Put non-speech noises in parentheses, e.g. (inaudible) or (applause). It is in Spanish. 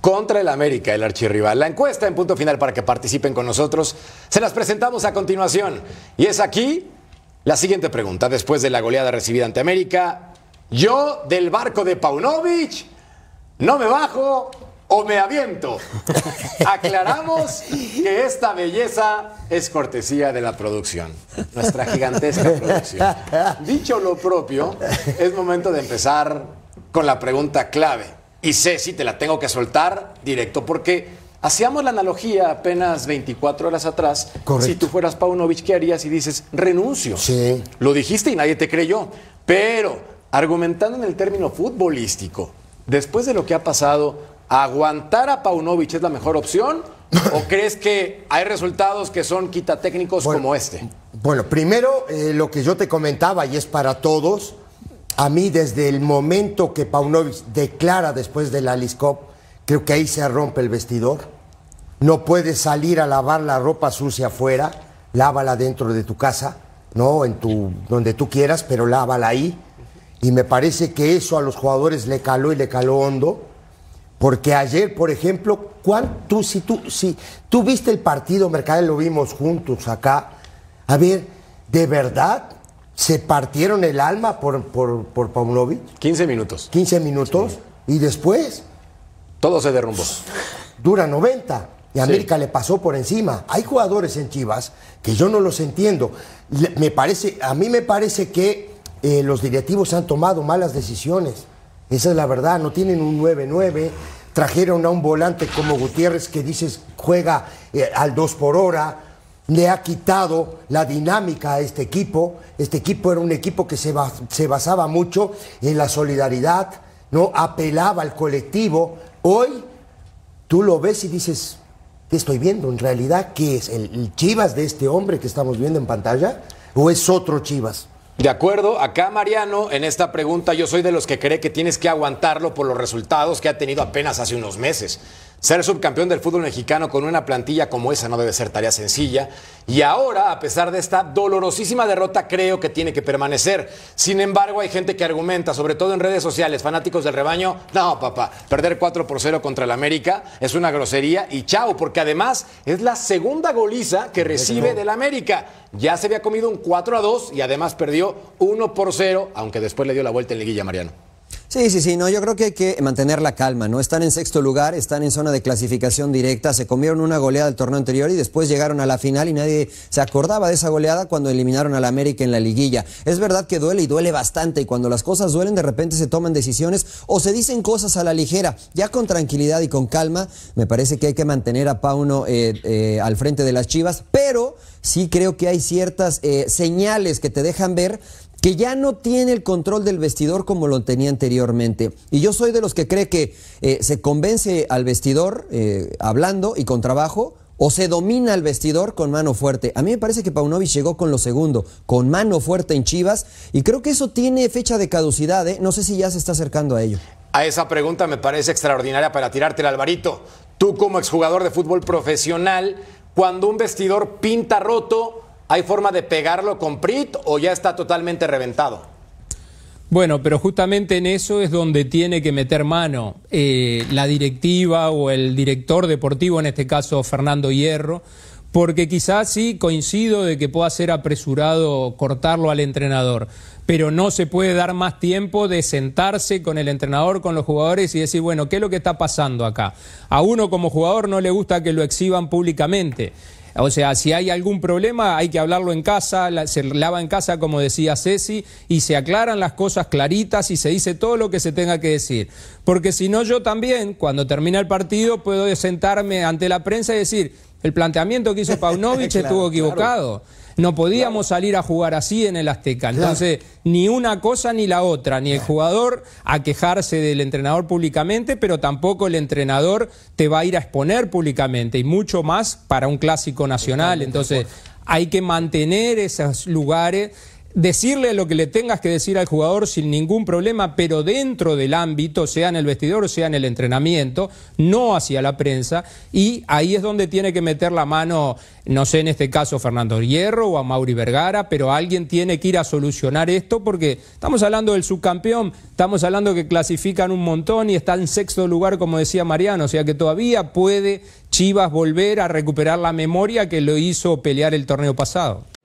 contra el América, el archirrival. La encuesta en punto final para que participen con nosotros se las presentamos a continuación. Y es aquí la siguiente pregunta. Después de la goleada recibida ante América, ¿yo del barco de Paunovic no me bajo o me aviento? (laughs) Aclaramos que esta belleza es cortesía de la producción, nuestra gigantesca producción. Dicho lo propio, es momento de empezar con la pregunta clave. Y sé si te la tengo que soltar directo porque hacíamos la analogía apenas 24 horas atrás. Si tú fueras Paunovic, ¿qué harías? Y dices, renuncio. Sí. Lo dijiste y nadie te creyó. Pero, argumentando en el término futbolístico, después de lo que ha pasado, ¿aguantar a Paunovic es la mejor opción? (laughs) ¿O crees que hay resultados que son quitatécnicos como este? Bueno, primero, eh, lo que yo te comentaba, y es para todos, a mí desde el momento que Paunovic declara después del la creo que ahí se rompe el vestidor. No puedes salir a lavar la ropa sucia afuera, lávala dentro de tu casa, no en tu donde tú quieras, pero lávala ahí. Y me parece que eso a los jugadores le caló y le caló hondo, porque ayer, por ejemplo, ¿cuánto? si tú si tú viste el partido, Mercado lo vimos juntos acá. A ver, de verdad se partieron el alma por, por, por 15 minutos. 15 minutos. Y después. Todo se derrumbó. Dura 90. Y América le pasó por encima. Hay jugadores en Chivas que yo no los entiendo. Me parece, a mí me parece que eh, los directivos han tomado malas decisiones. Esa es la verdad. No tienen un 9-9. Trajeron a un volante como Gutiérrez que dices juega eh, al 2 por hora le ha quitado la dinámica a este equipo. Este equipo era un equipo que se, basaba mucho en la solidaridad, ¿no? apelaba al colectivo. Hoy tú lo ves y dices, ¿qué estoy viendo? En realidad, ¿qué es? ¿El, el Chivas de este hombre que estamos viendo en pantalla? ¿O es otro Chivas? De acuerdo, acá Mariano, en esta pregunta yo soy de los que cree que tienes que aguantarlo por los resultados que ha tenido apenas hace unos meses. Ser subcampeón del fútbol mexicano con una plantilla como esa no debe ser tarea sencilla. Y ahora, a pesar de esta dolorosísima derrota, creo que tiene que permanecer. Sin embargo, hay gente que argumenta, sobre todo en redes sociales, fanáticos del rebaño, no, papá, perder 4 por 0 contra el América es una grosería y chao, porque además es la segunda goliza que recibe del América. Ya se había comido un 4 a 2 y además perdió 1 por 0, aunque después le dio la vuelta en liguilla Mariano. Sí, sí, sí, no, yo creo que hay que mantener la calma, ¿no? Están en sexto lugar, están en zona de clasificación directa, se comieron una goleada del torneo anterior y después llegaron a la final y nadie se acordaba de esa goleada cuando eliminaron al América en la liguilla. Es verdad que duele y duele bastante y cuando las cosas duelen de repente se toman decisiones o se dicen cosas a la ligera. Ya con tranquilidad y con calma, me parece que hay que mantener a Pauno eh, eh, al frente de las Chivas, pero sí creo que hay ciertas eh, señales que te dejan ver que ya no tiene el control del vestidor como lo tenía anteriormente. Y yo soy de los que cree que eh, se convence al vestidor eh, hablando y con trabajo, o se domina al vestidor con mano fuerte. A mí me parece que Paunovic llegó con lo segundo, con mano fuerte en Chivas, y creo que eso tiene fecha de caducidad, ¿eh? no sé si ya se está acercando a ello. A esa pregunta me parece extraordinaria para tirártela, Alvarito. Tú como exjugador de fútbol profesional, cuando un vestidor pinta roto, ¿Hay forma de pegarlo con Prit o ya está totalmente reventado? Bueno, pero justamente en eso es donde tiene que meter mano eh, la directiva o el director deportivo, en este caso Fernando Hierro, porque quizás sí coincido de que pueda ser apresurado cortarlo al entrenador, pero no se puede dar más tiempo de sentarse con el entrenador, con los jugadores y decir, bueno, ¿qué es lo que está pasando acá? A uno como jugador no le gusta que lo exhiban públicamente. O sea, si hay algún problema hay que hablarlo en casa, se lava en casa como decía Ceci y se aclaran las cosas claritas y se dice todo lo que se tenga que decir. Porque si no yo también, cuando termina el partido, puedo sentarme ante la prensa y decir, el planteamiento que hizo (laughs) Paunovic estuvo equivocado. No podíamos salir a jugar así en el Azteca. Entonces, ni una cosa ni la otra, ni el jugador a quejarse del entrenador públicamente, pero tampoco el entrenador te va a ir a exponer públicamente, y mucho más para un clásico nacional. Entonces, hay que mantener esos lugares decirle lo que le tengas que decir al jugador sin ningún problema, pero dentro del ámbito, sea en el vestidor, sea en el entrenamiento, no hacia la prensa, y ahí es donde tiene que meter la mano, no sé en este caso Fernando Hierro o a Mauri Vergara, pero alguien tiene que ir a solucionar esto porque estamos hablando del subcampeón, estamos hablando que clasifican un montón y está en sexto lugar, como decía Mariano, o sea que todavía puede Chivas volver a recuperar la memoria que lo hizo pelear el torneo pasado.